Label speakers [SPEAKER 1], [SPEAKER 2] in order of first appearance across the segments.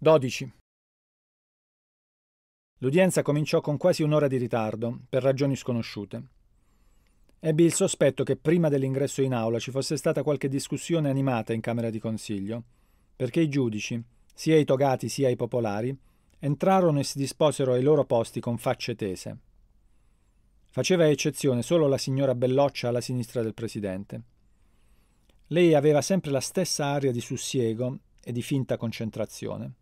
[SPEAKER 1] 12. L'udienza cominciò con quasi un'ora di ritardo, per ragioni sconosciute. Ebbi il sospetto che prima dell'ingresso in aula ci fosse stata qualche discussione animata in Camera di Consiglio, perché i giudici, sia i togati sia i popolari, entrarono e si disposero ai loro posti con facce tese. Faceva eccezione solo la signora Belloccia alla sinistra del presidente. Lei aveva sempre la stessa aria di sussiego e di finta concentrazione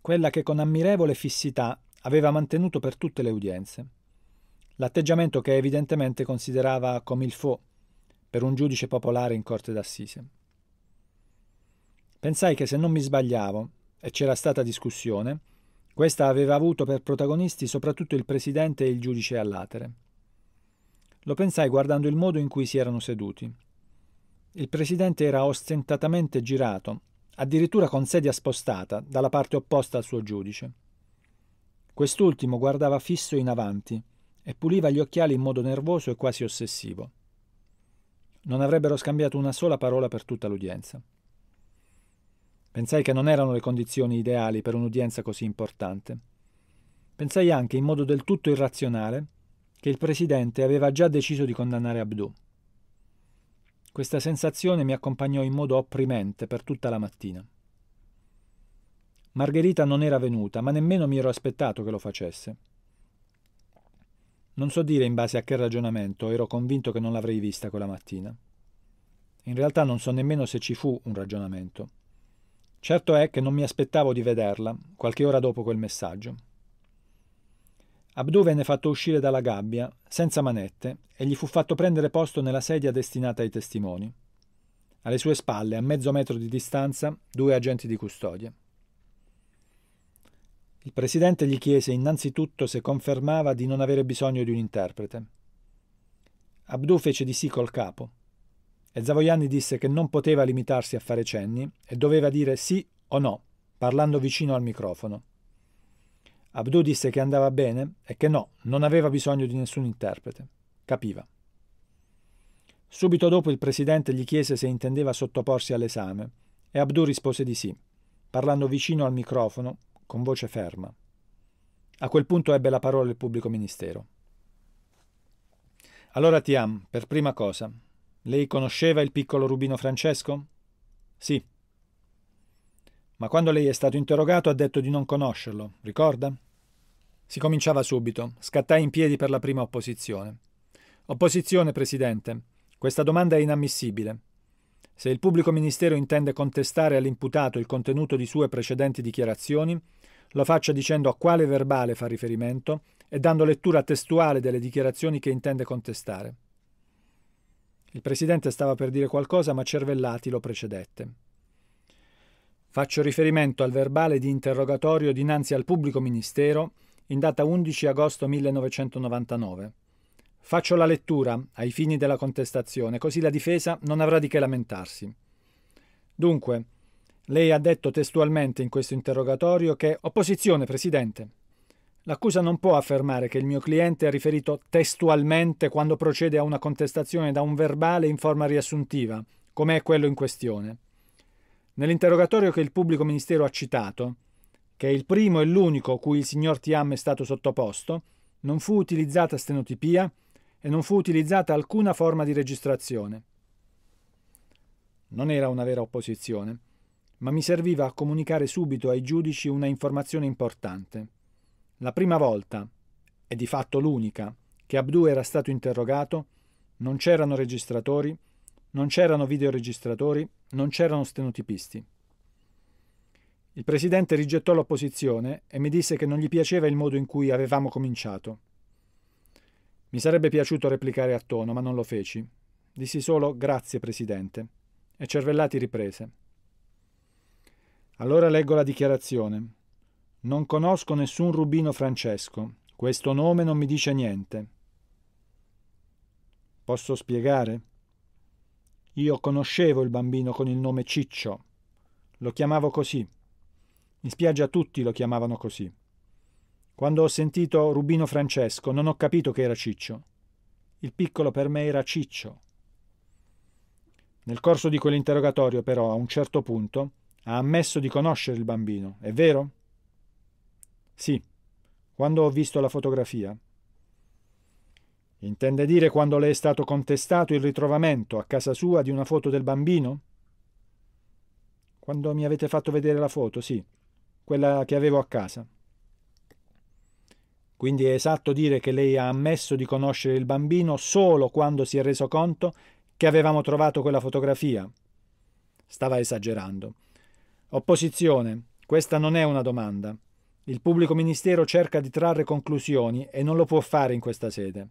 [SPEAKER 1] quella che con ammirevole fissità aveva mantenuto per tutte le udienze. L'atteggiamento che evidentemente considerava come il faux per un giudice popolare in corte d'assise. Pensai che se non mi sbagliavo, e c'era stata discussione, questa aveva avuto per protagonisti soprattutto il presidente e il giudice all'atere. Lo pensai guardando il modo in cui si erano seduti. Il presidente era ostentatamente girato, addirittura con sedia spostata dalla parte opposta al suo giudice. Quest'ultimo guardava fisso in avanti e puliva gli occhiali in modo nervoso e quasi ossessivo. Non avrebbero scambiato una sola parola per tutta l'udienza. Pensai che non erano le condizioni ideali per un'udienza così importante. Pensai anche, in modo del tutto irrazionale, che il presidente aveva già deciso di condannare Abdou. Questa sensazione mi accompagnò in modo opprimente per tutta la mattina. Margherita non era venuta, ma nemmeno mi ero aspettato che lo facesse. Non so dire in base a che ragionamento, ero convinto che non l'avrei vista quella mattina. In realtà non so nemmeno se ci fu un ragionamento. Certo è che non mi aspettavo di vederla, qualche ora dopo quel messaggio. Abdu venne fatto uscire dalla gabbia, senza manette, e gli fu fatto prendere posto nella sedia destinata ai testimoni. Alle sue spalle, a mezzo metro di distanza, due agenti di custodia. Il presidente gli chiese innanzitutto se confermava di non avere bisogno di un interprete. Abdu fece di sì col capo e Zavoiani disse che non poteva limitarsi a fare cenni e doveva dire sì o no, parlando vicino al microfono. Abdu disse che andava bene e che no, non aveva bisogno di nessun interprete. Capiva. Subito dopo il presidente gli chiese se intendeva sottoporsi all'esame e Abdu rispose di sì, parlando vicino al microfono, con voce ferma. A quel punto ebbe la parola il pubblico ministero. Allora Tiam, per prima cosa, lei conosceva il piccolo Rubino Francesco? Sì, ma quando lei è stato interrogato ha detto di non conoscerlo, ricorda? Si cominciava subito, scattai in piedi per la prima opposizione. Opposizione, Presidente, questa domanda è inammissibile. Se il pubblico ministero intende contestare all'imputato il contenuto di sue precedenti dichiarazioni, lo faccia dicendo a quale verbale fa riferimento e dando lettura testuale delle dichiarazioni che intende contestare. Il Presidente stava per dire qualcosa, ma Cervellati lo precedette. Faccio riferimento al verbale di interrogatorio dinanzi al pubblico ministero in data 11 agosto 1999. Faccio la lettura ai fini della contestazione, così la difesa non avrà di che lamentarsi. Dunque, lei ha detto testualmente in questo interrogatorio che opposizione, Presidente. L'accusa non può affermare che il mio cliente ha riferito testualmente quando procede a una contestazione da un verbale in forma riassuntiva, come è quello in questione. Nell'interrogatorio che il pubblico ministero ha citato, che è il primo e l'unico cui il signor Tiam è stato sottoposto, non fu utilizzata stenotipia e non fu utilizzata alcuna forma di registrazione. Non era una vera opposizione, ma mi serviva a comunicare subito ai giudici una informazione importante. La prima volta, e di fatto l'unica, che Abdu era stato interrogato, non c'erano registratori, non c'erano videoregistratori non c'erano stenotipisti. Il presidente rigettò l'opposizione e mi disse che non gli piaceva il modo in cui avevamo cominciato. Mi sarebbe piaciuto replicare a tono, ma non lo feci. Dissi solo grazie, presidente, e Cervellati riprese. Allora leggo la dichiarazione. Non conosco nessun Rubino Francesco. Questo nome non mi dice niente. Posso spiegare? Io conoscevo il bambino con il nome Ciccio. Lo chiamavo così. In spiaggia tutti lo chiamavano così. Quando ho sentito Rubino Francesco non ho capito che era Ciccio. Il piccolo per me era Ciccio. Nel corso di quell'interrogatorio, però, a un certo punto, ha ammesso di conoscere il bambino, è vero? Sì, quando ho visto la fotografia, Intende dire quando le è stato contestato il ritrovamento a casa sua di una foto del bambino? Quando mi avete fatto vedere la foto, sì, quella che avevo a casa. Quindi è esatto dire che lei ha ammesso di conoscere il bambino solo quando si è reso conto che avevamo trovato quella fotografia. Stava esagerando. Opposizione, questa non è una domanda. Il pubblico ministero cerca di trarre conclusioni e non lo può fare in questa sede.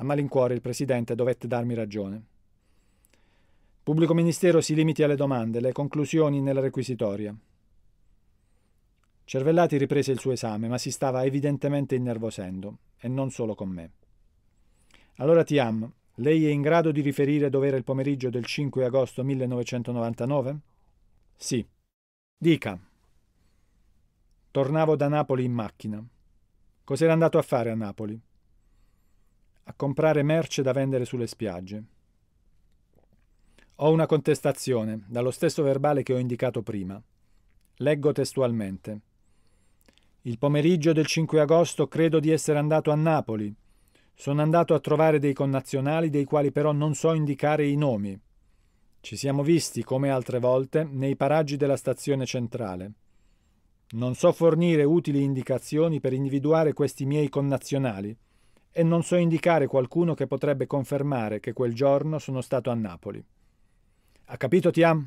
[SPEAKER 1] A malincuore il presidente dovette darmi ragione. Pubblico ministero si limiti alle domande, le conclusioni nella requisitoria. Cervellati riprese il suo esame, ma si stava evidentemente innervosendo, e non solo con me. Allora Tiam, lei è in grado di riferire dove era il pomeriggio del 5 agosto 1999? Sì. Dica. Tornavo da Napoli in macchina. Cos'era andato a fare a Napoli? a comprare merce da vendere sulle spiagge. Ho una contestazione, dallo stesso verbale che ho indicato prima. Leggo testualmente. Il pomeriggio del 5 agosto credo di essere andato a Napoli. Sono andato a trovare dei connazionali dei quali però non so indicare i nomi. Ci siamo visti, come altre volte, nei paraggi della stazione centrale. Non so fornire utili indicazioni per individuare questi miei connazionali e non so indicare qualcuno che potrebbe confermare che quel giorno sono stato a Napoli. Ha capito Tiam?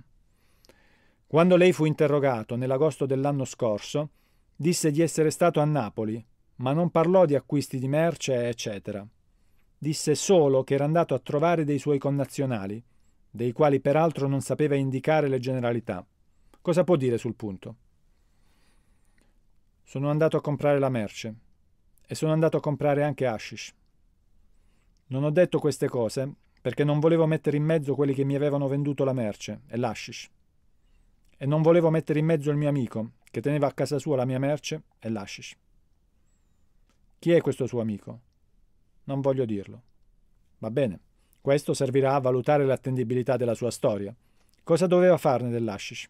[SPEAKER 1] Quando lei fu interrogato nell'agosto dell'anno scorso, disse di essere stato a Napoli, ma non parlò di acquisti di merce, eccetera. Disse solo che era andato a trovare dei suoi connazionali, dei quali peraltro non sapeva indicare le generalità. Cosa può dire sul punto? Sono andato a comprare la merce, e sono andato a comprare anche hashish. Non ho detto queste cose perché non volevo mettere in mezzo quelli che mi avevano venduto la merce e l'hashish. E non volevo mettere in mezzo il mio amico, che teneva a casa sua la mia merce e l'hashish. Chi è questo suo amico? Non voglio dirlo. Va bene, questo servirà a valutare l'attendibilità della sua storia. Cosa doveva farne dell'hashish?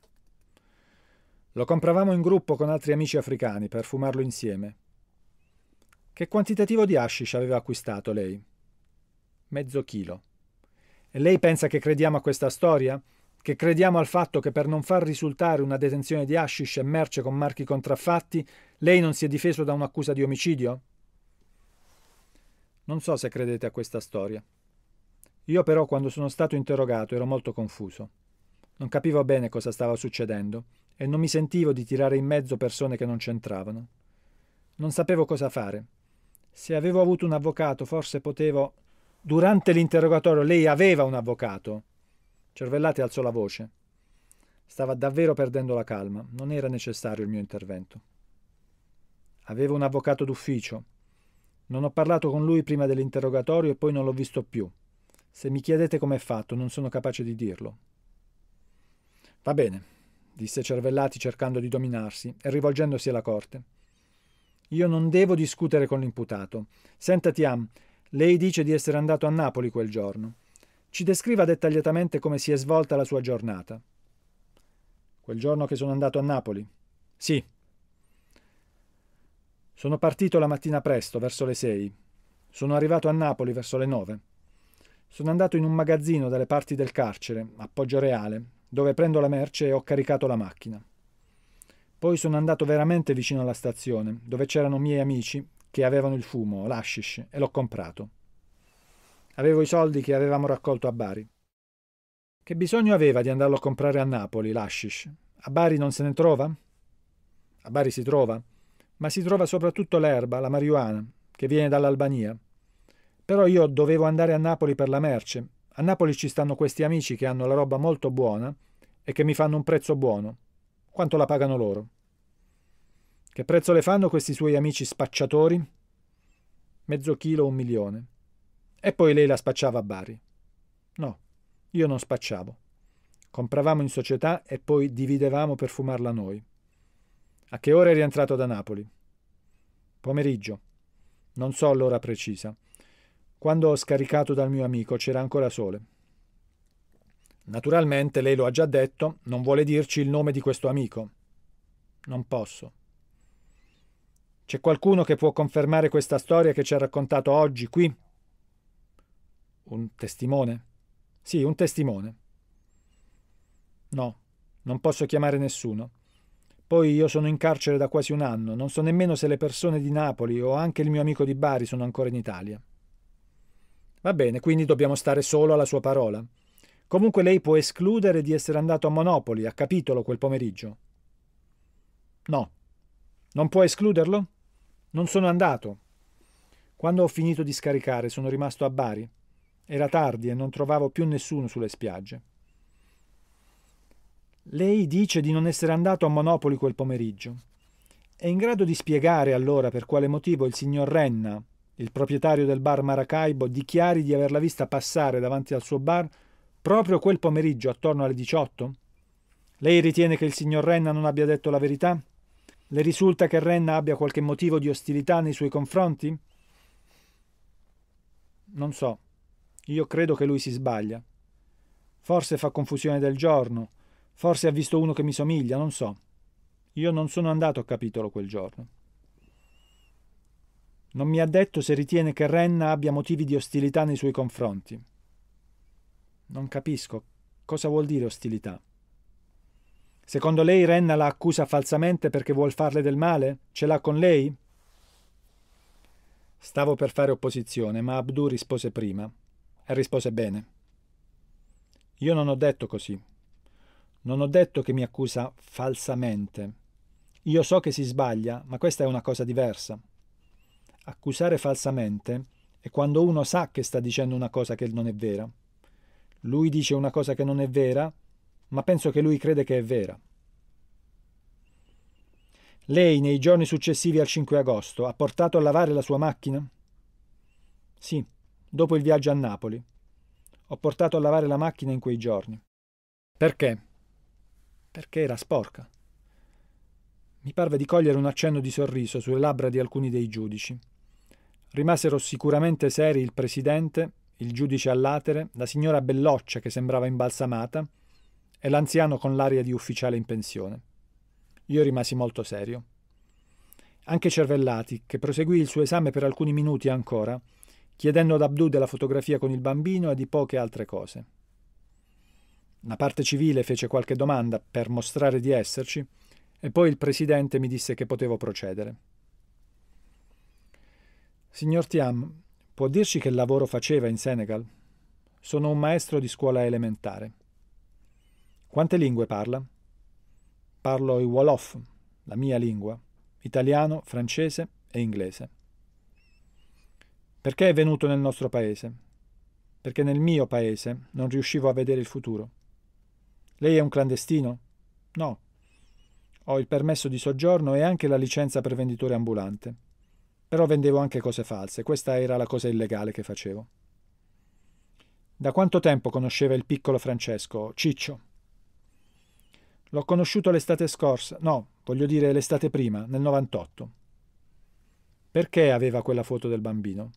[SPEAKER 1] Lo compravamo in gruppo con altri amici africani per fumarlo insieme che quantitativo di hashish aveva acquistato lei? Mezzo chilo. E lei pensa che crediamo a questa storia? Che crediamo al fatto che per non far risultare una detenzione di hashish e merce con marchi contraffatti, lei non si è difeso da un'accusa di omicidio? Non so se credete a questa storia. Io però quando sono stato interrogato ero molto confuso. Non capivo bene cosa stava succedendo e non mi sentivo di tirare in mezzo persone che non c'entravano. Non sapevo cosa fare. Se avevo avuto un avvocato, forse potevo... Durante l'interrogatorio lei aveva un avvocato. Cervellati alzò la voce. Stava davvero perdendo la calma. Non era necessario il mio intervento. Avevo un avvocato d'ufficio. Non ho parlato con lui prima dell'interrogatorio e poi non l'ho visto più. Se mi chiedete com'è fatto, non sono capace di dirlo. Va bene, disse Cervellati cercando di dominarsi e rivolgendosi alla corte. Io non devo discutere con l'imputato. Senta Tiam, lei dice di essere andato a Napoli quel giorno. Ci descriva dettagliatamente come si è svolta la sua giornata. Quel giorno che sono andato a Napoli. Sì. Sono partito la mattina presto, verso le sei. Sono arrivato a Napoli verso le nove. Sono andato in un magazzino dalle parti del carcere, a Poggio Reale, dove prendo la merce e ho caricato la macchina. Poi sono andato veramente vicino alla stazione, dove c'erano miei amici che avevano il fumo, l'ashish, e l'ho comprato. Avevo i soldi che avevamo raccolto a Bari. Che bisogno aveva di andarlo a comprare a Napoli, l'ashish? A Bari non se ne trova? A Bari si trova, ma si trova soprattutto l'erba, la marijuana, che viene dall'Albania. Però io dovevo andare a Napoli per la merce. A Napoli ci stanno questi amici che hanno la roba molto buona e che mi fanno un prezzo buono quanto la pagano loro. Che prezzo le fanno questi suoi amici spacciatori? Mezzo chilo, un milione. E poi lei la spacciava a Bari. No, io non spacciavo. Compravamo in società e poi dividevamo per fumarla noi. A che ora è rientrato da Napoli? Pomeriggio. Non so l'ora precisa. Quando ho scaricato dal mio amico c'era ancora sole. Naturalmente, lei lo ha già detto, non vuole dirci il nome di questo amico. Non posso. C'è qualcuno che può confermare questa storia che ci ha raccontato oggi qui? Un testimone? Sì, un testimone. No, non posso chiamare nessuno. Poi io sono in carcere da quasi un anno, non so nemmeno se le persone di Napoli o anche il mio amico di Bari sono ancora in Italia. Va bene, quindi dobbiamo stare solo alla sua parola. Comunque lei può escludere di essere andato a Monopoli, a capitolo, quel pomeriggio. No. Non può escluderlo? Non sono andato. Quando ho finito di scaricare sono rimasto a Bari. Era tardi e non trovavo più nessuno sulle spiagge. Lei dice di non essere andato a Monopoli quel pomeriggio. È in grado di spiegare allora per quale motivo il signor Renna, il proprietario del bar Maracaibo, dichiari di averla vista passare davanti al suo bar Proprio quel pomeriggio, attorno alle 18? Lei ritiene che il signor Renna non abbia detto la verità? Le risulta che Renna abbia qualche motivo di ostilità nei suoi confronti? Non so. Io credo che lui si sbaglia. Forse fa confusione del giorno, forse ha visto uno che mi somiglia, non so. Io non sono andato a capitolo quel giorno. Non mi ha detto se ritiene che Renna abbia motivi di ostilità nei suoi confronti. Non capisco. Cosa vuol dire ostilità? Secondo lei Renna la accusa falsamente perché vuol farle del male? Ce l'ha con lei? Stavo per fare opposizione, ma Abdu rispose prima. E rispose bene. Io non ho detto così. Non ho detto che mi accusa falsamente. Io so che si sbaglia, ma questa è una cosa diversa. Accusare falsamente è quando uno sa che sta dicendo una cosa che non è vera. Lui dice una cosa che non è vera, ma penso che lui crede che è vera. Lei, nei giorni successivi al 5 agosto, ha portato a lavare la sua macchina? Sì, dopo il viaggio a Napoli. Ho portato a lavare la macchina in quei giorni. Perché? Perché era sporca. Mi parve di cogliere un accenno di sorriso sulle labbra di alcuni dei giudici. Rimasero sicuramente seri il presidente il giudice all'atere, la signora Belloccia che sembrava imbalsamata e l'anziano con l'aria di ufficiale in pensione. Io rimasi molto serio. Anche Cervellati, che proseguì il suo esame per alcuni minuti ancora, chiedendo ad Abdù della fotografia con il bambino e di poche altre cose. La parte civile fece qualche domanda per mostrare di esserci e poi il presidente mi disse che potevo procedere. Signor Tiam, Può dirci che lavoro faceva in Senegal? Sono un maestro di scuola elementare. Quante lingue parla? Parlo i Wolof, la mia lingua, italiano, francese e inglese. Perché è venuto nel nostro paese? Perché nel mio paese non riuscivo a vedere il futuro. Lei è un clandestino? No. Ho il permesso di soggiorno e anche la licenza per venditore ambulante. Però vendevo anche cose false, questa era la cosa illegale che facevo. Da quanto tempo conosceva il piccolo Francesco, Ciccio? L'ho conosciuto l'estate scorsa, no, voglio dire l'estate prima, nel 98. Perché aveva quella foto del bambino?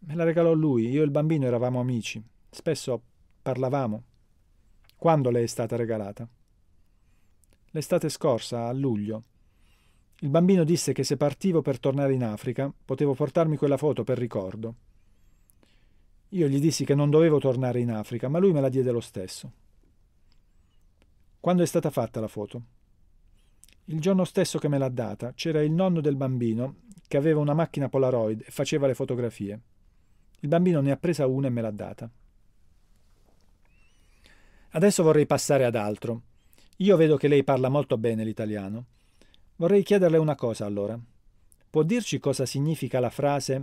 [SPEAKER 1] Me la regalò lui, io e il bambino eravamo amici, spesso parlavamo. Quando le è stata regalata? L'estate scorsa, a luglio. Il bambino disse che se partivo per tornare in Africa potevo portarmi quella foto per ricordo. Io gli dissi che non dovevo tornare in Africa, ma lui me la diede lo stesso. Quando è stata fatta la foto? Il giorno stesso che me l'ha data c'era il nonno del bambino che aveva una macchina Polaroid e faceva le fotografie. Il bambino ne ha presa una e me l'ha data. Adesso vorrei passare ad altro. Io vedo che lei parla molto bene l'italiano. Vorrei chiederle una cosa allora. Può dirci cosa significa la frase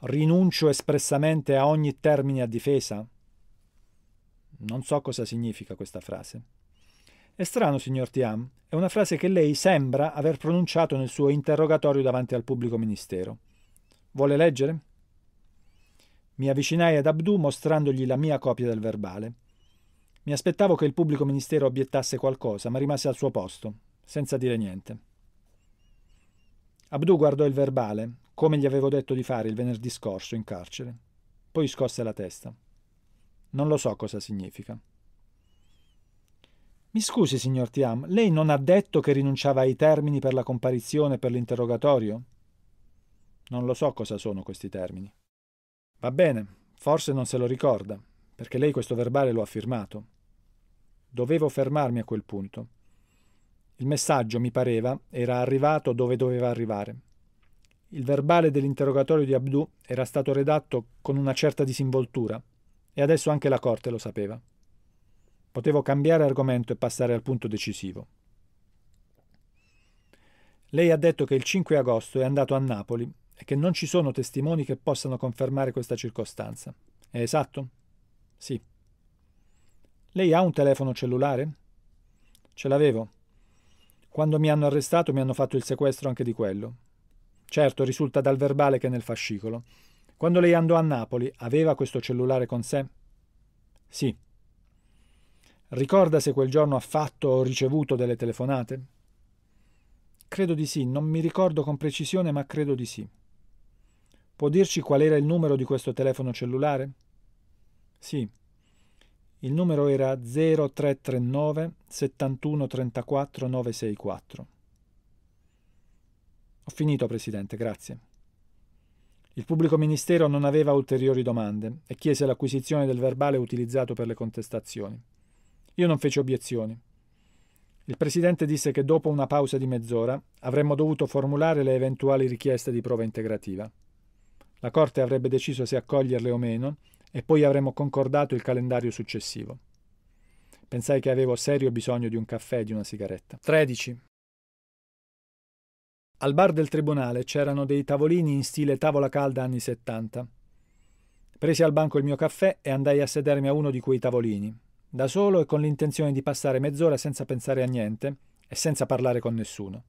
[SPEAKER 1] rinuncio espressamente a ogni termine a difesa? Non so cosa significa questa frase. È strano, signor Tiam, è una frase che lei sembra aver pronunciato nel suo interrogatorio davanti al pubblico ministero. Vuole leggere? Mi avvicinai ad Abdu mostrandogli la mia copia del verbale. Mi aspettavo che il pubblico ministero obiettasse qualcosa, ma rimase al suo posto, senza dire niente. Abdu guardò il verbale, come gli avevo detto di fare il venerdì scorso in carcere. Poi scosse la testa. Non lo so cosa significa. Mi scusi, signor Tiam, lei non ha detto che rinunciava ai termini per la comparizione e per l'interrogatorio? Non lo so cosa sono questi termini. Va bene, forse non se lo ricorda, perché lei questo verbale lo ha firmato. Dovevo fermarmi a quel punto. Il messaggio, mi pareva, era arrivato dove doveva arrivare. Il verbale dell'interrogatorio di Abdù era stato redatto con una certa disinvoltura e adesso anche la Corte lo sapeva. Potevo cambiare argomento e passare al punto decisivo. Lei ha detto che il 5 agosto è andato a Napoli e che non ci sono testimoni che possano confermare questa circostanza. È esatto? Sì. Lei ha un telefono cellulare? Ce l'avevo, quando mi hanno arrestato mi hanno fatto il sequestro anche di quello. Certo, risulta dal verbale che nel fascicolo. Quando lei andò a Napoli, aveva questo cellulare con sé? Sì. Ricorda se quel giorno ha fatto o ricevuto delle telefonate? Credo di sì, non mi ricordo con precisione, ma credo di sì. Può dirci qual era il numero di questo telefono cellulare? Sì. Il numero era 0339 7134 964. Ho finito, Presidente, grazie. Il pubblico ministero non aveva ulteriori domande e chiese l'acquisizione del verbale utilizzato per le contestazioni. Io non feci obiezioni. Il Presidente disse che dopo una pausa di mezz'ora avremmo dovuto formulare le eventuali richieste di prova integrativa. La Corte avrebbe deciso se accoglierle o meno e poi avremmo concordato il calendario successivo. Pensai che avevo serio bisogno di un caffè e di una sigaretta. 13. Al bar del tribunale c'erano dei tavolini in stile tavola calda anni 70. Presi al banco il mio caffè e andai a sedermi a uno di quei tavolini, da solo e con l'intenzione di passare mezz'ora senza pensare a niente e senza parlare con nessuno.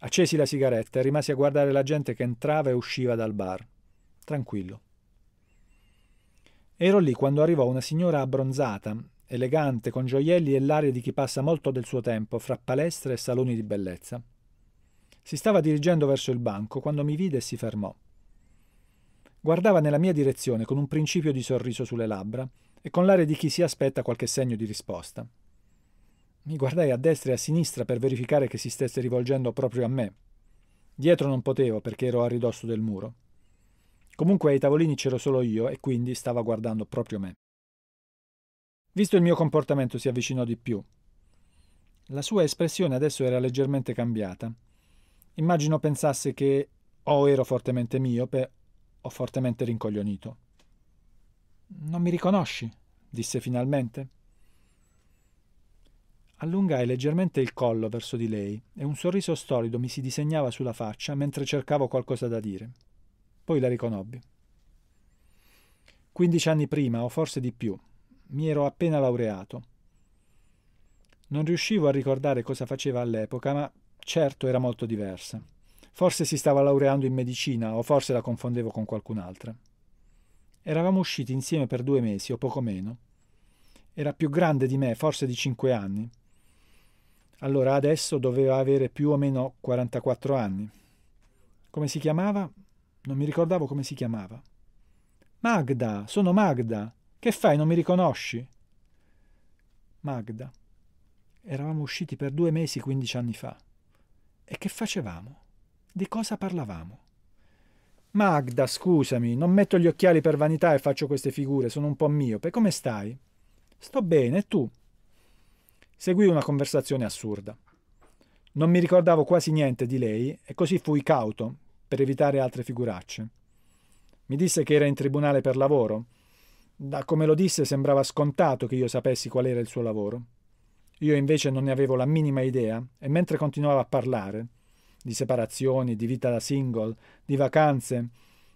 [SPEAKER 1] Accesi la sigaretta e rimasi a guardare la gente che entrava e usciva dal bar. Tranquillo. Ero lì quando arrivò una signora abbronzata, elegante, con gioielli e l'aria di chi passa molto del suo tempo fra palestre e saloni di bellezza. Si stava dirigendo verso il banco quando mi vide e si fermò. Guardava nella mia direzione con un principio di sorriso sulle labbra e con l'aria di chi si aspetta qualche segno di risposta. Mi guardai a destra e a sinistra per verificare che si stesse rivolgendo proprio a me. Dietro non potevo perché ero a ridosso del muro. Comunque ai tavolini c'ero solo io e quindi stava guardando proprio me. Visto il mio comportamento si avvicinò di più. La sua espressione adesso era leggermente cambiata. Immagino pensasse che o ero fortemente miope o fortemente rincoglionito. Non mi riconosci? disse finalmente. Allungai leggermente il collo verso di lei e un sorriso stolido mi si disegnava sulla faccia mentre cercavo qualcosa da dire. Poi la riconobbi. 15 anni prima, o forse di più, mi ero appena laureato. Non riuscivo a ricordare cosa faceva all'epoca, ma certo era molto diversa. Forse si stava laureando in medicina o forse la confondevo con qualcun'altra. Eravamo usciti insieme per due mesi o poco meno. Era più grande di me, forse di cinque anni. Allora adesso doveva avere più o meno 44 anni. Come si chiamava? Non mi ricordavo come si chiamava. Magda, sono Magda. Che fai, non mi riconosci? Magda. Eravamo usciti per due mesi quindici anni fa. E che facevamo? Di cosa parlavamo? Magda, scusami, non metto gli occhiali per vanità e faccio queste figure, sono un po' miope. Come stai? Sto bene, e tu? Seguì una conversazione assurda. Non mi ricordavo quasi niente di lei e così fui cauto, per evitare altre figuracce. Mi disse che era in tribunale per lavoro. Da come lo disse sembrava scontato che io sapessi qual era il suo lavoro. Io invece non ne avevo la minima idea e mentre continuava a parlare di separazioni, di vita da single, di vacanze,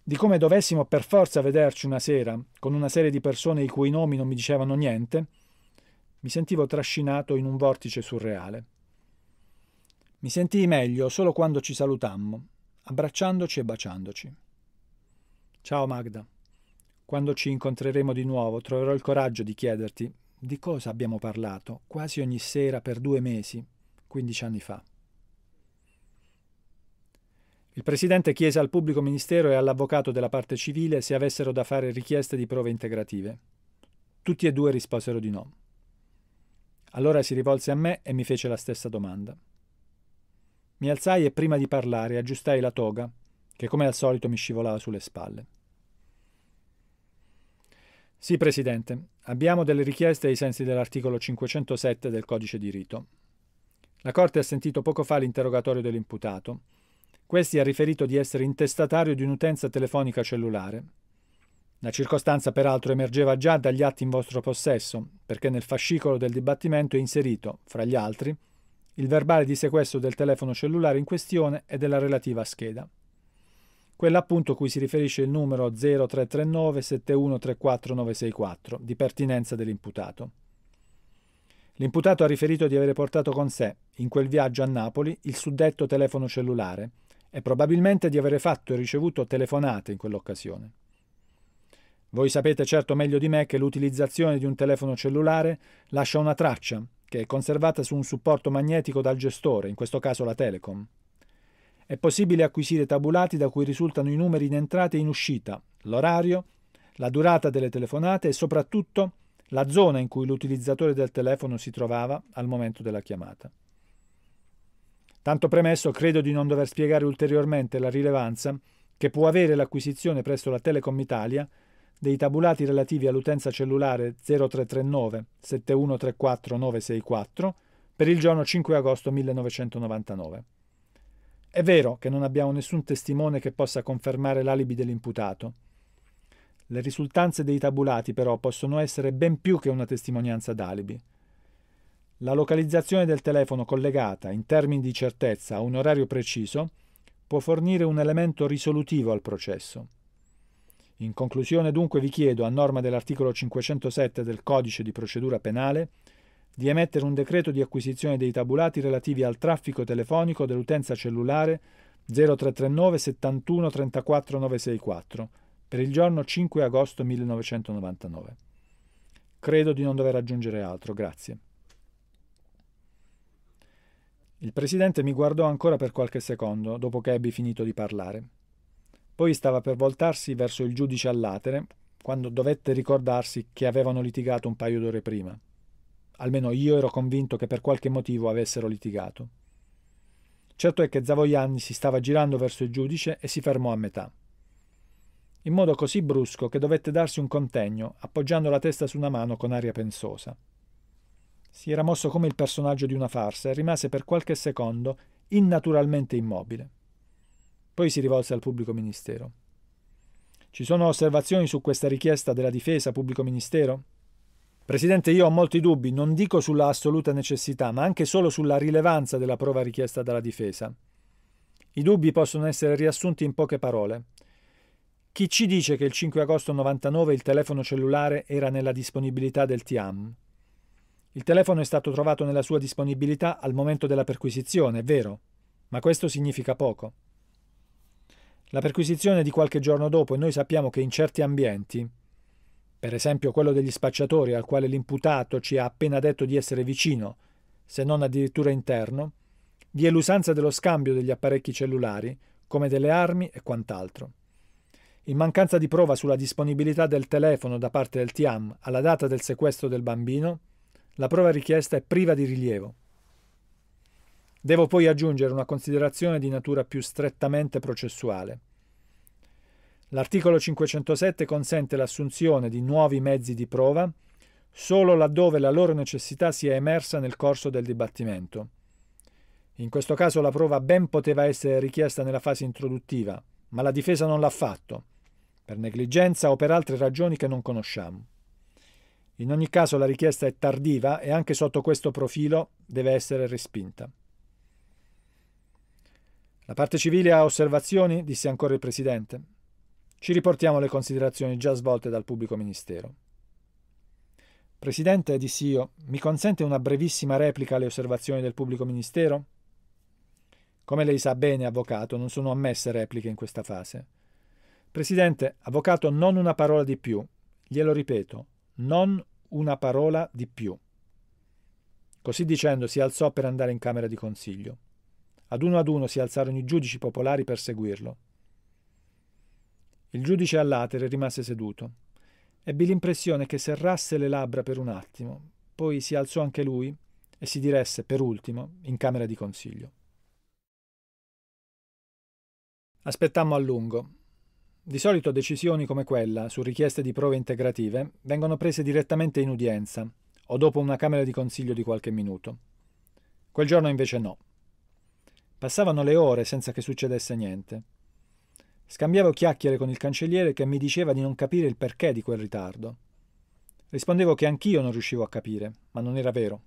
[SPEAKER 1] di come dovessimo per forza vederci una sera con una serie di persone i cui nomi non mi dicevano niente, mi sentivo trascinato in un vortice surreale. Mi sentii meglio solo quando ci salutammo abbracciandoci e baciandoci. Ciao Magda. Quando ci incontreremo di nuovo troverò il coraggio di chiederti di cosa abbiamo parlato quasi ogni sera per due mesi, 15 anni fa. Il Presidente chiese al pubblico ministero e all'avvocato della parte civile se avessero da fare richieste di prove integrative. Tutti e due risposero di no. Allora si rivolse a me e mi fece la stessa domanda. Mi alzai e prima di parlare aggiustai la toga, che come al solito mi scivolava sulle spalle. Sì, Presidente, abbiamo delle richieste ai sensi dell'articolo 507 del Codice di Rito. La Corte ha sentito poco fa l'interrogatorio dell'imputato. Questi ha riferito di essere intestatario di un'utenza telefonica cellulare. La circostanza peraltro emergeva già dagli atti in vostro possesso, perché nel fascicolo del dibattimento è inserito, fra gli altri, il verbale di sequestro del telefono cellulare in questione e della relativa scheda. Quella appunto cui si riferisce il numero 0339 7134964 di pertinenza dell'imputato. L'imputato ha riferito di avere portato con sé, in quel viaggio a Napoli, il suddetto telefono cellulare e probabilmente di avere fatto e ricevuto telefonate in quell'occasione. Voi sapete certo meglio di me che l'utilizzazione di un telefono cellulare lascia una traccia che è conservata su un supporto magnetico dal gestore, in questo caso la Telecom. È possibile acquisire tabulati da cui risultano i numeri in entrata e in uscita, l'orario, la durata delle telefonate e soprattutto la zona in cui l'utilizzatore del telefono si trovava al momento della chiamata. Tanto premesso, credo di non dover spiegare ulteriormente la rilevanza che può avere l'acquisizione presso la Telecom Italia dei tabulati relativi all'utenza cellulare 0339 7134 964 per il giorno 5 agosto 1999. È vero che non abbiamo nessun testimone che possa confermare l'alibi dell'imputato. Le risultanze dei tabulati però possono essere ben più che una testimonianza d'alibi. La localizzazione del telefono collegata in termini di certezza a un orario preciso può fornire un elemento risolutivo al processo. In conclusione dunque vi chiedo, a norma dell'articolo 507 del codice di procedura penale, di emettere un decreto di acquisizione dei tabulati relativi al traffico telefonico dell'utenza cellulare 0339 71 34 964 per il giorno 5 agosto 1999. Credo di non dover aggiungere altro, grazie. Il presidente mi guardò ancora per qualche secondo, dopo che ebbi finito di parlare. Poi stava per voltarsi verso il giudice all'atere, quando dovette ricordarsi che avevano litigato un paio d'ore prima. Almeno io ero convinto che per qualche motivo avessero litigato. Certo è che Zavoianni si stava girando verso il giudice e si fermò a metà. In modo così brusco che dovette darsi un contegno, appoggiando la testa su una mano con aria pensosa. Si era mosso come il personaggio di una farsa e rimase per qualche secondo innaturalmente immobile. Poi si rivolse al pubblico ministero. Ci sono osservazioni su questa richiesta della difesa pubblico ministero? Presidente, io ho molti dubbi, non dico sulla assoluta necessità, ma anche solo sulla rilevanza della prova richiesta dalla difesa. I dubbi possono essere riassunti in poche parole. Chi ci dice che il 5 agosto 99 il telefono cellulare era nella disponibilità del TIAM? Il telefono è stato trovato nella sua disponibilità al momento della perquisizione, è vero, ma questo significa poco. La perquisizione di qualche giorno dopo e noi sappiamo che in certi ambienti, per esempio quello degli spacciatori al quale l'imputato ci ha appena detto di essere vicino, se non addirittura interno, vi è l'usanza dello scambio degli apparecchi cellulari, come delle armi e quant'altro. In mancanza di prova sulla disponibilità del telefono da parte del TIAM alla data del sequestro del bambino, la prova richiesta è priva di rilievo. Devo poi aggiungere una considerazione di natura più strettamente processuale. L'articolo 507 consente l'assunzione di nuovi mezzi di prova solo laddove la loro necessità sia emersa nel corso del dibattimento. In questo caso la prova ben poteva essere richiesta nella fase introduttiva, ma la difesa non l'ha fatto, per negligenza o per altre ragioni che non conosciamo. In ogni caso la richiesta è tardiva e anche sotto questo profilo deve essere respinta. La parte civile ha osservazioni? disse ancora il Presidente. Ci riportiamo le considerazioni già svolte dal pubblico ministero. Presidente, dissi io, mi consente una brevissima replica alle osservazioni del pubblico ministero? Come lei sa bene, avvocato, non sono ammesse repliche in questa fase. Presidente, avvocato, non una parola di più. Glielo ripeto, non una parola di più. Così dicendo si alzò per andare in camera di consiglio. Ad uno ad uno si alzarono i giudici popolari per seguirlo. Il giudice all'atere rimase seduto. Ebbi l'impressione che serrasse le labbra per un attimo, poi si alzò anche lui e si diresse, per ultimo, in camera di consiglio. Aspettammo a lungo. Di solito decisioni come quella, su richieste di prove integrative, vengono prese direttamente in udienza o dopo una camera di consiglio di qualche minuto. Quel giorno invece no. Passavano le ore senza che succedesse niente. Scambiavo chiacchiere con il cancelliere che mi diceva di non capire il perché di quel ritardo. Rispondevo che anch'io non riuscivo a capire, ma non era vero.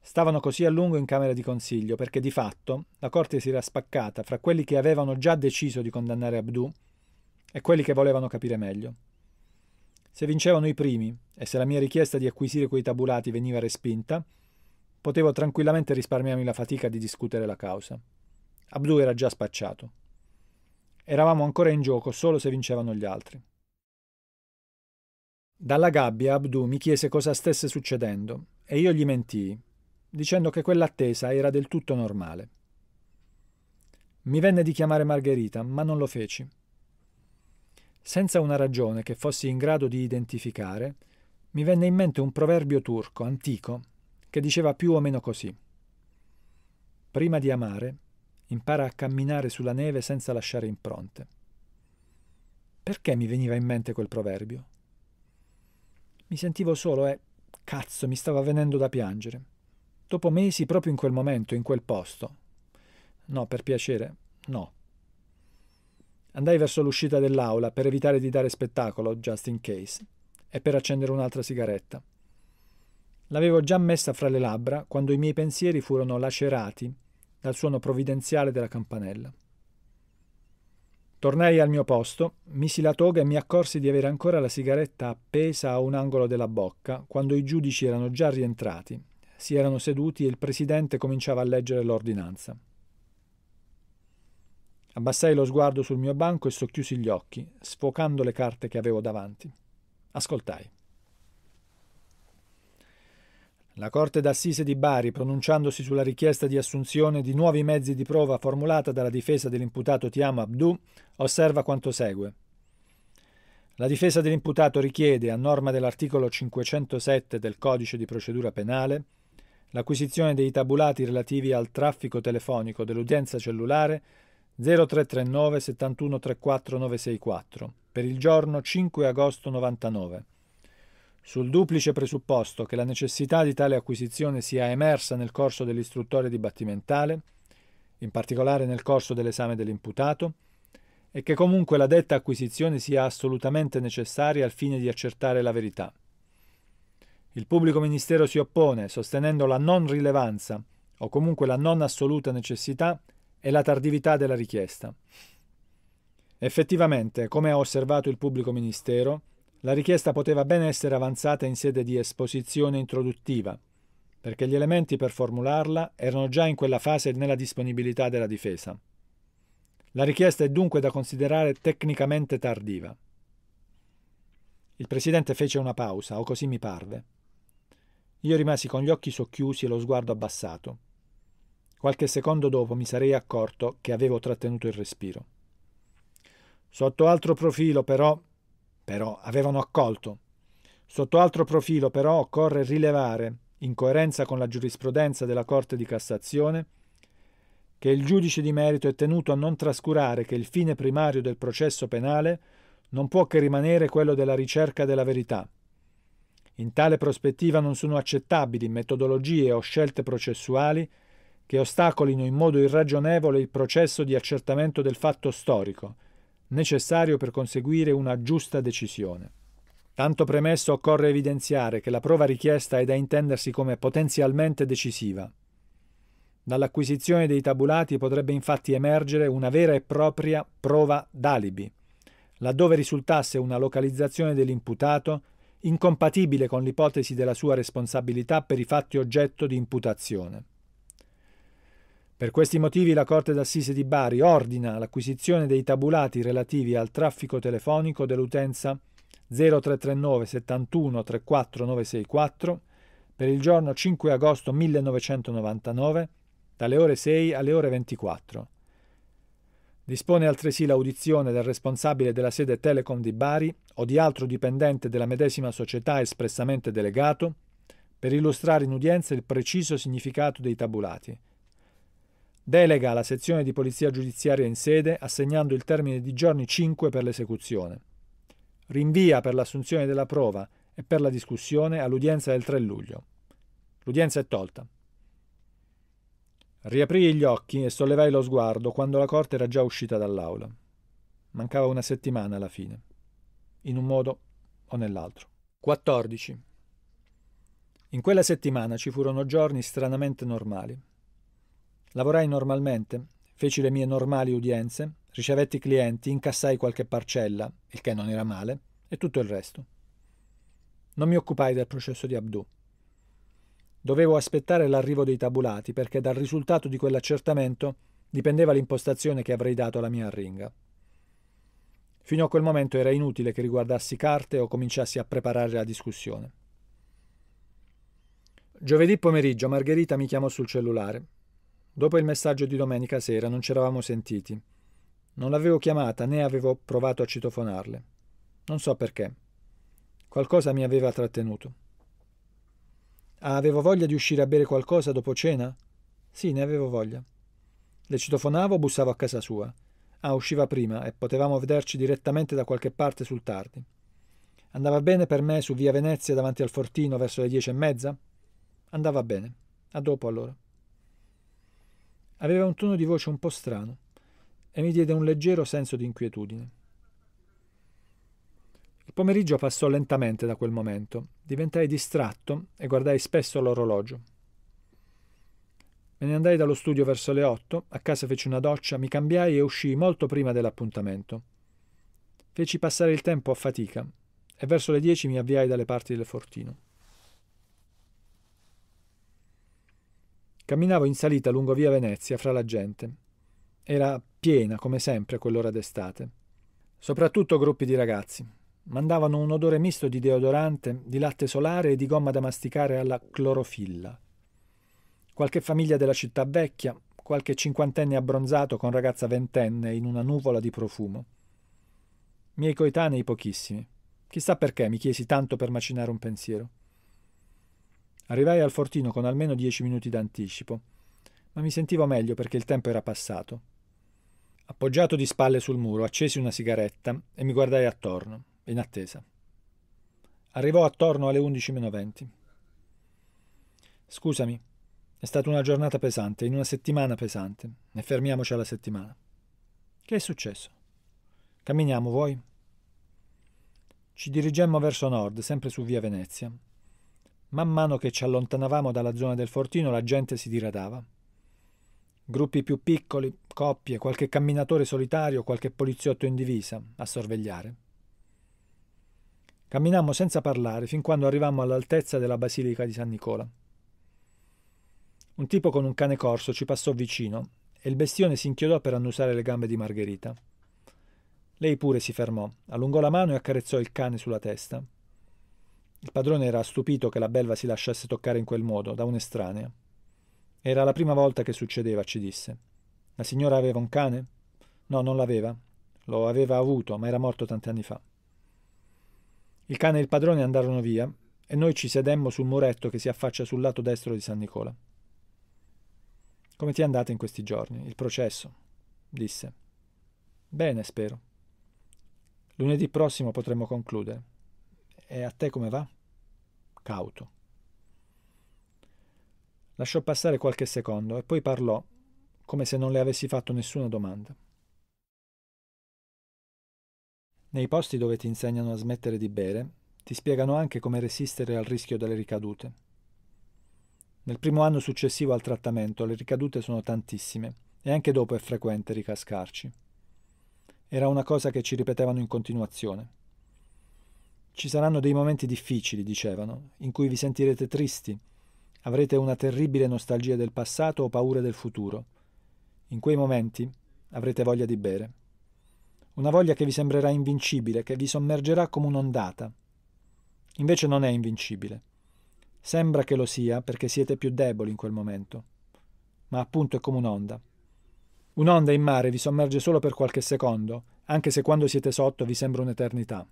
[SPEAKER 1] Stavano così a lungo in Camera di Consiglio perché di fatto la Corte si era spaccata fra quelli che avevano già deciso di condannare Abdù e quelli che volevano capire meglio. Se vincevano i primi e se la mia richiesta di acquisire quei tabulati veniva respinta, Potevo tranquillamente risparmiarmi la fatica di discutere la causa. Abdu era già spacciato. Eravamo ancora in gioco solo se vincevano gli altri. Dalla gabbia Abdu mi chiese cosa stesse succedendo e io gli mentii, dicendo che quell'attesa era del tutto normale. Mi venne di chiamare Margherita, ma non lo feci. Senza una ragione che fossi in grado di identificare, mi venne in mente un proverbio turco antico che diceva più o meno così. Prima di amare, impara a camminare sulla neve senza lasciare impronte. Perché mi veniva in mente quel proverbio? Mi sentivo solo e, cazzo, mi stava venendo da piangere. Dopo mesi, proprio in quel momento, in quel posto. No, per piacere, no. Andai verso l'uscita dell'aula per evitare di dare spettacolo, just in case, e per accendere un'altra sigaretta. L'avevo già messa fra le labbra quando i miei pensieri furono lacerati dal suono provvidenziale della campanella. Tornai al mio posto, misi la toga e mi accorsi di avere ancora la sigaretta appesa a un angolo della bocca quando i giudici erano già rientrati, si erano seduti e il presidente cominciava a leggere l'ordinanza. Abbassai lo sguardo sul mio banco e socchiusi gli occhi, sfocando le carte che avevo davanti. Ascoltai. La Corte d'Assise di Bari, pronunciandosi sulla richiesta di assunzione di nuovi mezzi di prova formulata dalla difesa dell'imputato Tiamo Abdu, osserva quanto segue. La difesa dell'imputato richiede, a norma dell'articolo 507 del Codice di procedura penale, l'acquisizione dei tabulati relativi al traffico telefonico dell'udienza cellulare 0339 71 964 per il giorno 5 agosto 99 sul duplice presupposto che la necessità di tale acquisizione sia emersa nel corso dell'istruttore dibattimentale, in particolare nel corso dell'esame dell'imputato, e che comunque la detta acquisizione sia assolutamente necessaria al fine di accertare la verità. Il pubblico ministero si oppone, sostenendo la non rilevanza, o comunque la non assoluta necessità e la tardività della richiesta. Effettivamente, come ha osservato il pubblico ministero, la richiesta poteva ben essere avanzata in sede di esposizione introduttiva, perché gli elementi per formularla erano già in quella fase nella disponibilità della difesa. La richiesta è dunque da considerare tecnicamente tardiva. Il presidente fece una pausa, o così mi parve. Io rimasi con gli occhi socchiusi e lo sguardo abbassato. Qualche secondo dopo mi sarei accorto che avevo trattenuto il respiro. Sotto altro profilo, però, però avevano accolto. Sotto altro profilo però occorre rilevare, in coerenza con la giurisprudenza della Corte di Cassazione, che il giudice di merito è tenuto a non trascurare che il fine primario del processo penale non può che rimanere quello della ricerca della verità. In tale prospettiva non sono accettabili metodologie o scelte processuali che ostacolino in modo irragionevole il processo di accertamento del fatto storico, necessario per conseguire una giusta decisione. Tanto premesso occorre evidenziare che la prova richiesta è da intendersi come potenzialmente decisiva. Dall'acquisizione dei tabulati potrebbe infatti emergere una vera e propria prova d'alibi, laddove risultasse una localizzazione dell'imputato incompatibile con l'ipotesi della sua responsabilità per i fatti oggetto di imputazione. Per questi motivi la Corte d'Assise di Bari ordina l'acquisizione dei tabulati relativi al traffico telefonico dell'utenza 0339 71 34 964 per il giorno 5 agosto 1999 dalle ore 6 alle ore 24. Dispone altresì l'audizione del responsabile della sede Telecom di Bari o di altro dipendente della medesima società espressamente delegato per illustrare in udienza il preciso significato dei tabulati Delega alla sezione di polizia giudiziaria in sede assegnando il termine di giorni 5 per l'esecuzione. Rinvia per l'assunzione della prova e per la discussione all'udienza del 3 luglio. L'udienza è tolta. Riaprii gli occhi e sollevai lo sguardo quando la corte era già uscita dall'aula. Mancava una settimana alla fine, in un modo o nell'altro. 14. In quella settimana ci furono giorni stranamente normali. Lavorai normalmente, feci le mie normali udienze, ricevetti clienti, incassai qualche parcella, il che non era male, e tutto il resto. Non mi occupai del processo di Abdù. Dovevo aspettare l'arrivo dei tabulati perché dal risultato di quell'accertamento dipendeva l'impostazione che avrei dato alla mia arringa. Fino a quel momento era inutile che riguardassi carte o cominciassi a preparare la discussione. Giovedì pomeriggio Margherita mi chiamò sul cellulare Dopo il messaggio di domenica sera non ci eravamo sentiti. Non l'avevo chiamata né avevo provato a citofonarle. Non so perché. Qualcosa mi aveva trattenuto. Ah, avevo voglia di uscire a bere qualcosa dopo cena? Sì, ne avevo voglia. Le citofonavo, o bussavo a casa sua. Ah, usciva prima e potevamo vederci direttamente da qualche parte sul tardi. Andava bene per me su via Venezia davanti al fortino verso le dieci e mezza? Andava bene. A dopo allora. Aveva un tono di voce un po' strano e mi diede un leggero senso di inquietudine. Il pomeriggio passò lentamente da quel momento. Diventai distratto e guardai spesso l'orologio. Me ne andai dallo studio verso le otto, a casa feci una doccia, mi cambiai e uscii molto prima dell'appuntamento. Feci passare il tempo a fatica e verso le dieci mi avviai dalle parti del fortino. Camminavo in salita lungo via Venezia fra la gente. Era piena, come sempre, quell'ora d'estate. Soprattutto gruppi di ragazzi. Mandavano un odore misto di deodorante, di latte solare e di gomma da masticare alla clorofilla. Qualche famiglia della città vecchia, qualche cinquantenne abbronzato con ragazza ventenne in una nuvola di profumo. Miei coetanei pochissimi. Chissà perché mi chiesi tanto per macinare un pensiero. Arrivai al fortino con almeno dieci minuti d'anticipo, ma mi sentivo meglio perché il tempo era passato. Appoggiato di spalle sul muro, accesi una sigaretta e mi guardai attorno, in attesa. Arrivò attorno alle 11.20. Scusami, è stata una giornata pesante, in una settimana pesante. e fermiamoci alla settimana. Che è successo? Camminiamo, vuoi? Ci dirigemmo verso nord, sempre su via Venezia, Man mano che ci allontanavamo dalla zona del fortino la gente si diradava. Gruppi più piccoli, coppie, qualche camminatore solitario, qualche poliziotto in divisa a sorvegliare. Camminammo senza parlare fin quando arrivammo all'altezza della basilica di San Nicola. Un tipo con un cane corso ci passò vicino e il bestione si inchiodò per annusare le gambe di Margherita. Lei pure si fermò, allungò la mano e accarezzò il cane sulla testa. Il padrone era stupito che la belva si lasciasse toccare in quel modo da un'estranea. Era la prima volta che succedeva, ci disse. La signora aveva un cane? No, non l'aveva. Lo aveva avuto, ma era morto tanti anni fa. Il cane e il padrone andarono via e noi ci sedemmo sul muretto che si affaccia sul lato destro di San Nicola. Come ti è andata in questi giorni? Il processo? disse. Bene, spero. Lunedì prossimo potremo concludere. E a te come va? Cauto. Lasciò passare qualche secondo e poi parlò, come se non le avessi fatto nessuna domanda. Nei posti dove ti insegnano a smettere di bere, ti spiegano anche come resistere al rischio delle ricadute. Nel primo anno successivo al trattamento le ricadute sono tantissime e anche dopo è frequente ricascarci. Era una cosa che ci ripetevano in continuazione. Ci saranno dei momenti difficili, dicevano, in cui vi sentirete tristi, avrete una terribile nostalgia del passato o paura del futuro. In quei momenti avrete voglia di bere. Una voglia che vi sembrerà invincibile, che vi sommergerà come un'ondata. Invece non è invincibile. Sembra che lo sia perché siete più deboli in quel momento. Ma appunto è come un'onda. Un'onda in mare vi sommerge solo per qualche secondo, anche se quando siete sotto vi sembra un'eternità.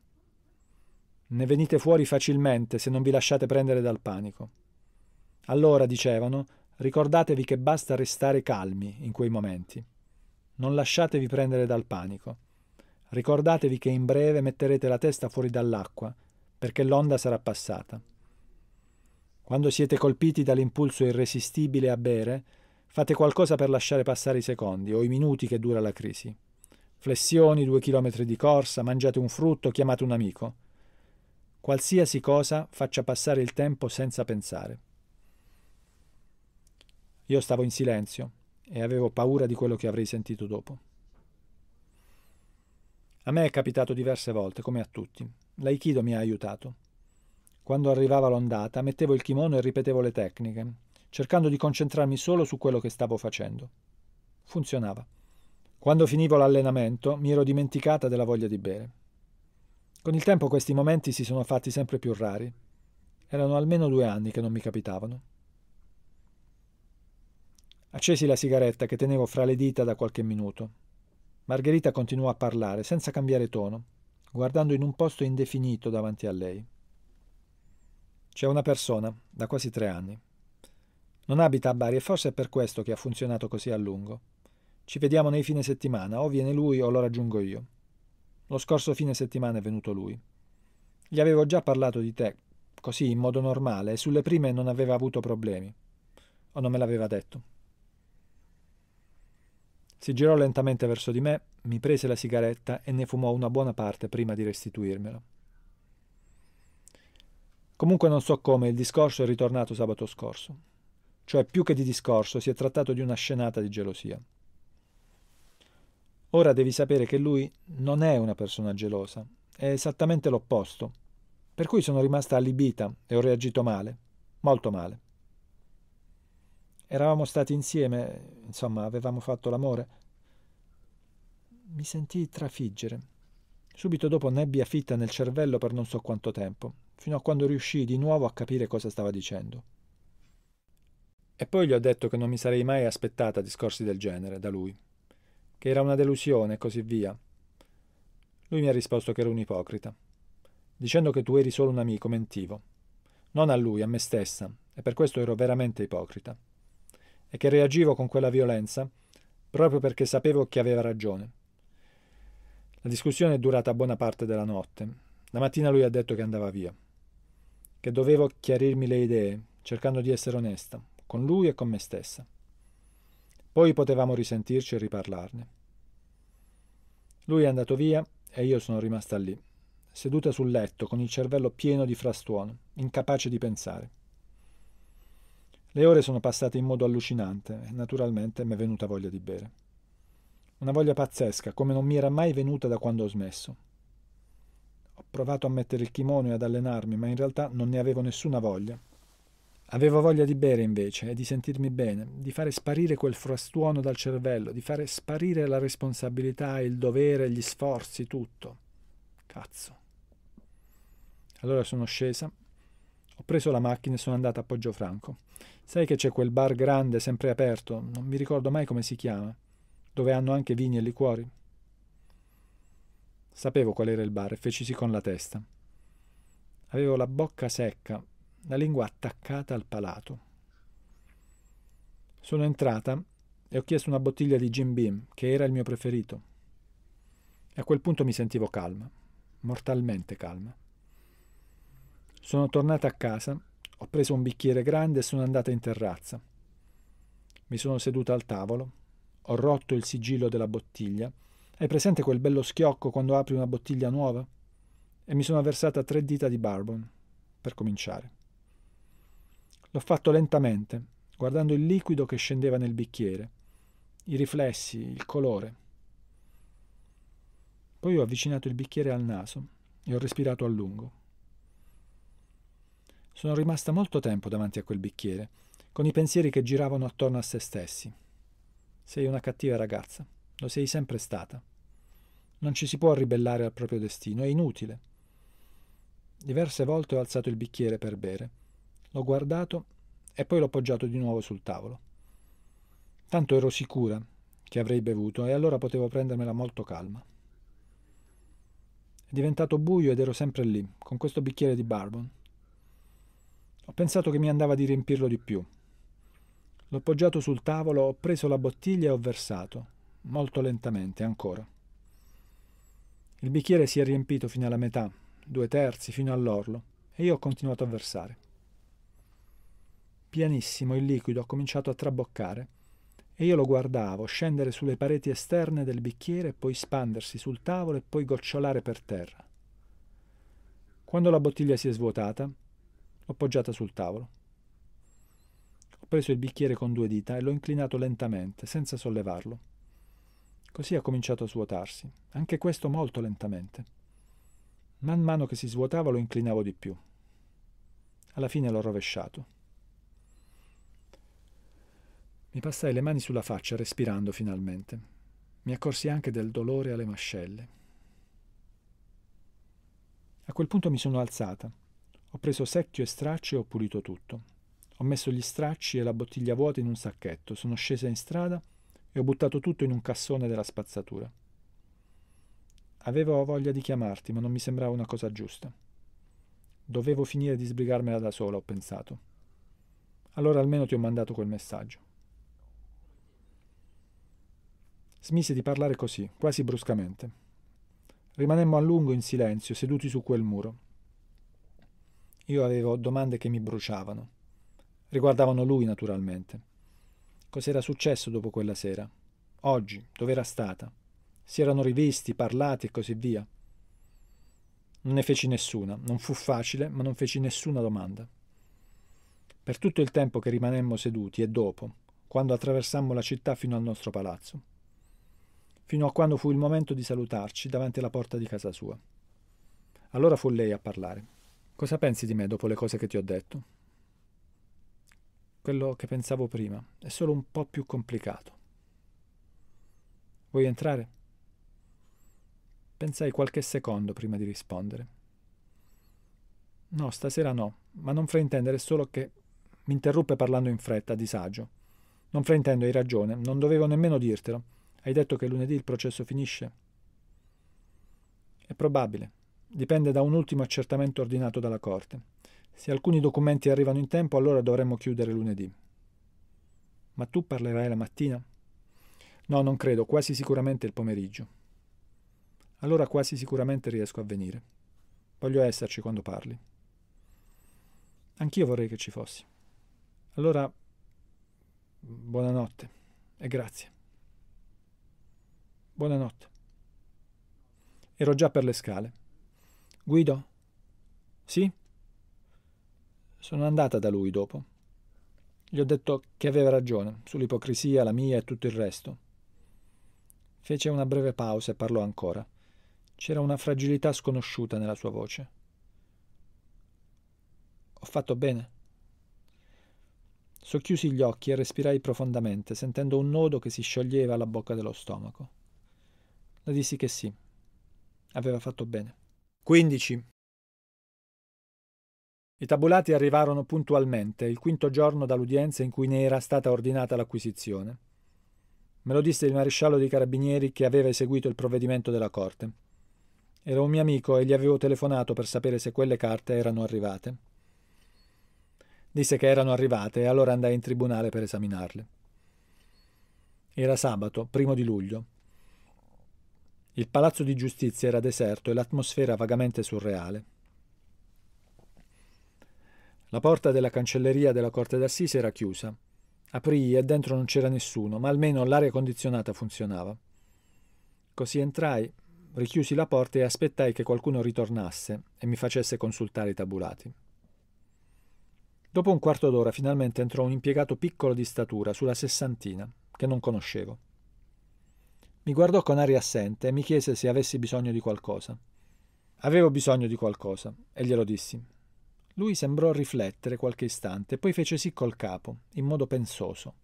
[SPEAKER 1] Ne venite fuori facilmente se non vi lasciate prendere dal panico. Allora, dicevano, ricordatevi che basta restare calmi in quei momenti. Non lasciatevi prendere dal panico. Ricordatevi che in breve metterete la testa fuori dall'acqua, perché l'onda sarà passata. Quando siete colpiti dall'impulso irresistibile a bere, fate qualcosa per lasciare passare i secondi o i minuti che dura la crisi. Flessioni, due chilometri di corsa, mangiate un frutto, chiamate un amico qualsiasi cosa faccia passare il tempo senza pensare. Io stavo in silenzio e avevo paura di quello che avrei sentito dopo. A me è capitato diverse volte, come a tutti. L'aikido mi ha aiutato. Quando arrivava l'ondata, mettevo il kimono e ripetevo le tecniche, cercando di concentrarmi solo su quello che stavo facendo. Funzionava. Quando finivo l'allenamento, mi ero dimenticata della voglia di bere. Con il tempo questi momenti si sono fatti sempre più rari. Erano almeno due anni che non mi capitavano. Accesi la sigaretta che tenevo fra le dita da qualche minuto. Margherita continuò a parlare, senza cambiare tono, guardando in un posto indefinito davanti a lei. C'è una persona, da quasi tre anni. Non abita a Bari e forse è per questo che ha funzionato così a lungo. Ci vediamo nei fine settimana, o viene lui o lo raggiungo io. Lo scorso fine settimana è venuto lui. Gli avevo già parlato di te, così in modo normale, e sulle prime non aveva avuto problemi. O non me l'aveva detto. Si girò lentamente verso di me, mi prese la sigaretta e ne fumò una buona parte prima di restituirmela. Comunque non so come, il discorso è ritornato sabato scorso. Cioè più che di discorso si è trattato di una scenata di gelosia. Ora devi sapere che lui non è una persona gelosa, è esattamente l'opposto. Per cui sono rimasta allibita e ho reagito male, molto male. Eravamo stati insieme, insomma, avevamo fatto l'amore. Mi sentii trafiggere. Subito dopo nebbia fitta nel cervello per non so quanto tempo, fino a quando riuscii di nuovo a capire cosa stava dicendo. E poi gli ho detto che non mi sarei mai aspettata discorsi del genere da lui che era una delusione e così via. Lui mi ha risposto che ero un ipocrita. Dicendo che tu eri solo un amico, mentivo. Non a lui, a me stessa, e per questo ero veramente ipocrita. E che reagivo con quella violenza proprio perché sapevo che aveva ragione. La discussione è durata buona parte della notte. La mattina lui ha detto che andava via. Che dovevo chiarirmi le idee, cercando di essere onesta, con lui e con me stessa. Poi potevamo risentirci e riparlarne. Lui è andato via e io sono rimasta lì, seduta sul letto con il cervello pieno di frastuono, incapace di pensare. Le ore sono passate in modo allucinante e naturalmente mi è venuta voglia di bere. Una voglia pazzesca, come non mi era mai venuta da quando ho smesso. Ho provato a mettere il kimono e ad allenarmi, ma in realtà non ne avevo nessuna voglia Avevo voglia di bere invece e di sentirmi bene, di fare sparire quel frastuono dal cervello, di fare sparire la responsabilità, il dovere, gli sforzi, tutto. Cazzo. Allora sono scesa, ho preso la macchina e sono andata a Poggiofranco. Sai che c'è quel bar grande sempre aperto, non mi ricordo mai come si chiama, dove hanno anche vini e liquori. Sapevo qual era il bar e fecisi con la testa. Avevo la bocca secca, la lingua attaccata al palato. Sono entrata e ho chiesto una bottiglia di Jim Beam, che era il mio preferito. E a quel punto mi sentivo calma, mortalmente calma. Sono tornata a casa, ho preso un bicchiere grande e sono andata in terrazza. Mi sono seduta al tavolo, ho rotto il sigillo della bottiglia. Hai presente quel bello schiocco quando apri una bottiglia nuova? E mi sono versata tre dita di barbon, per cominciare. L'ho fatto lentamente, guardando il liquido che scendeva nel bicchiere, i riflessi, il colore. Poi ho avvicinato il bicchiere al naso e ho respirato a lungo. Sono rimasta molto tempo davanti a quel bicchiere, con i pensieri che giravano attorno a se stessi. Sei una cattiva ragazza, lo sei sempre stata. Non ci si può ribellare al proprio destino, è inutile. Diverse volte ho alzato il bicchiere per bere L'ho guardato e poi l'ho poggiato di nuovo sul tavolo. Tanto ero sicura che avrei bevuto e allora potevo prendermela molto calma. È diventato buio ed ero sempre lì, con questo bicchiere di barbon. Ho pensato che mi andava di riempirlo di più. L'ho poggiato sul tavolo, ho preso la bottiglia e ho versato, molto lentamente ancora. Il bicchiere si è riempito fino alla metà, due terzi, fino all'orlo, e io ho continuato a versare. Pianissimo il liquido ha cominciato a traboccare e io lo guardavo scendere sulle pareti esterne del bicchiere, poi spandersi sul tavolo e poi gocciolare per terra. Quando la bottiglia si è svuotata, l'ho poggiata sul tavolo. Ho preso il bicchiere con due dita e l'ho inclinato lentamente, senza sollevarlo. Così ha cominciato a svuotarsi, anche questo molto lentamente. Man mano che si svuotava lo inclinavo di più. Alla fine l'ho rovesciato. Mi passai le mani sulla faccia, respirando finalmente. Mi accorsi anche del dolore alle mascelle. A quel punto mi sono alzata. Ho preso secchio e stracci e ho pulito tutto. Ho messo gli stracci e la bottiglia vuota in un sacchetto, sono scesa in strada e ho buttato tutto in un cassone della spazzatura. Avevo voglia di chiamarti, ma non mi sembrava una cosa giusta. Dovevo finire di sbrigarmela da sola, ho pensato. Allora almeno ti ho mandato quel messaggio. smise di parlare così, quasi bruscamente. Rimanemmo a lungo in silenzio, seduti su quel muro. Io avevo domande che mi bruciavano. Riguardavano lui, naturalmente. Cos'era successo dopo quella sera? Oggi, dov'era stata? Si erano rivisti, parlati e così via. Non ne feci nessuna, non fu facile, ma non feci nessuna domanda. Per tutto il tempo che rimanemmo seduti e dopo, quando attraversammo la città fino al nostro palazzo, fino a quando fu il momento di salutarci davanti alla porta di casa sua. Allora fu lei a parlare. Cosa pensi di me dopo le cose che ti ho detto? Quello che pensavo prima è solo un po' più complicato. Vuoi entrare? Pensai qualche secondo prima di rispondere. No, stasera no, ma non fraintendere solo che mi interruppe parlando in fretta, a disagio. Non fraintendo, hai ragione, non dovevo nemmeno dirtelo. Hai detto che lunedì il processo finisce? È probabile. Dipende da un ultimo accertamento ordinato dalla Corte. Se alcuni documenti arrivano in tempo, allora dovremmo chiudere lunedì. Ma tu parlerai la mattina? No, non credo, quasi sicuramente il pomeriggio. Allora quasi sicuramente riesco a venire. Voglio esserci quando parli. Anch'io vorrei che ci fossi. Allora, buonanotte e grazie. Buonanotte. Ero già per le scale. Guido? Sì? Sono andata da lui dopo. Gli ho detto che aveva ragione sull'ipocrisia, la mia e tutto il resto. Fece una breve pausa e parlò ancora. C'era una fragilità sconosciuta nella sua voce. Ho fatto bene. Socchiusi gli occhi e respirai profondamente, sentendo un nodo che si scioglieva alla bocca dello stomaco. Le dissi che sì. Aveva fatto bene. 15. I tabulati arrivarono puntualmente, il quinto giorno dall'udienza in cui ne era stata ordinata l'acquisizione. Me lo disse il maresciallo dei carabinieri che aveva eseguito il provvedimento della Corte. Era un mio amico e gli avevo telefonato per sapere se quelle carte erano arrivate. Disse che erano arrivate e allora andai in tribunale per esaminarle. Era sabato, primo di luglio. Il palazzo di giustizia era deserto e l'atmosfera vagamente surreale. La porta della cancelleria della corte d'assise era chiusa. Aprii e dentro non c'era nessuno, ma almeno l'aria condizionata funzionava. Così entrai, richiusi la porta e aspettai che qualcuno ritornasse e mi facesse consultare i tabulati. Dopo un quarto d'ora finalmente entrò un impiegato piccolo di statura, sulla sessantina, che non conoscevo. Mi guardò con aria assente e mi chiese se avessi bisogno di qualcosa. Avevo bisogno di qualcosa e glielo dissi. Lui sembrò riflettere qualche istante, poi fece sì col capo, in modo pensoso.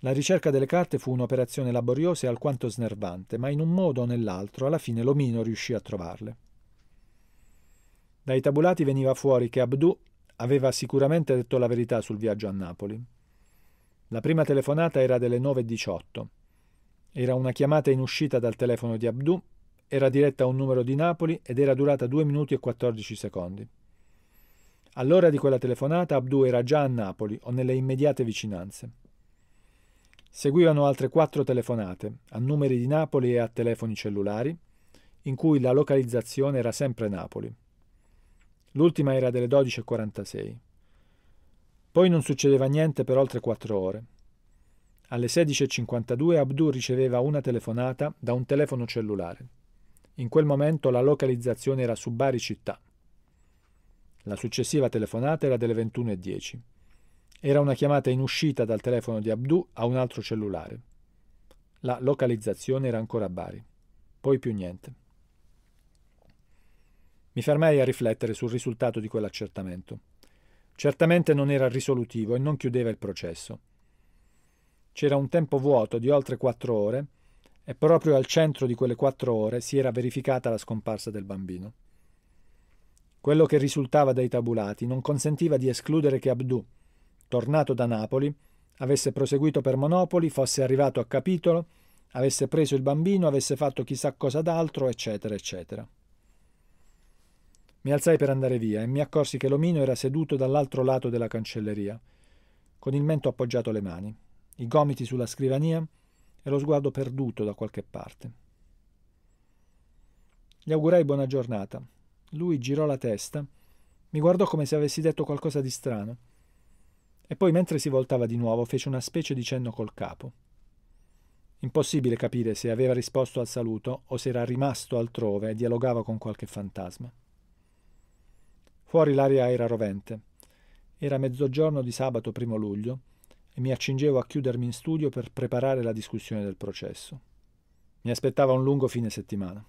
[SPEAKER 1] La ricerca delle carte fu un'operazione laboriosa e alquanto snervante, ma in un modo o nell'altro alla fine l'omino riuscì a trovarle. Dai tabulati veniva fuori che Abdù aveva sicuramente detto la verità sul viaggio a Napoli. La prima telefonata era delle 9.18. Era una chiamata in uscita dal telefono di Abdù, era diretta a un numero di Napoli ed era durata 2 minuti e 14 secondi. All'ora di quella telefonata Abdù era già a Napoli o nelle immediate vicinanze. Seguivano altre quattro telefonate, a numeri di Napoli e a telefoni cellulari, in cui la localizzazione era sempre Napoli. L'ultima era delle 12.46. Poi non succedeva niente per oltre quattro ore. Alle 16.52 Abdu riceveva una telefonata da un telefono cellulare. In quel momento la localizzazione era su Bari città. La successiva telefonata era delle 21.10. Era una chiamata in uscita dal telefono di Abdu a un altro cellulare. La localizzazione era ancora a Bari. Poi più niente. Mi fermai a riflettere sul risultato di quell'accertamento. Certamente non era risolutivo e non chiudeva il processo. C'era un tempo vuoto di oltre quattro ore e proprio al centro di quelle quattro ore si era verificata la scomparsa del bambino. Quello che risultava dai tabulati non consentiva di escludere che Abdù, tornato da Napoli, avesse proseguito per Monopoli, fosse arrivato a Capitolo, avesse preso il bambino, avesse fatto chissà cosa d'altro, eccetera, eccetera. Mi alzai per andare via e mi accorsi che l'omino era seduto dall'altro lato della cancelleria, con il mento appoggiato alle mani i gomiti sulla scrivania e lo sguardo perduto da qualche parte. Gli augurai buona giornata. Lui girò la testa, mi guardò come se avessi detto qualcosa di strano, e poi mentre si voltava di nuovo fece una specie di cenno col capo. Impossibile capire se aveva risposto al saluto o se era rimasto altrove e dialogava con qualche fantasma. Fuori l'aria era rovente. Era mezzogiorno di sabato primo luglio e mi accingevo a chiudermi in studio per preparare la discussione del processo. Mi aspettava un lungo fine settimana.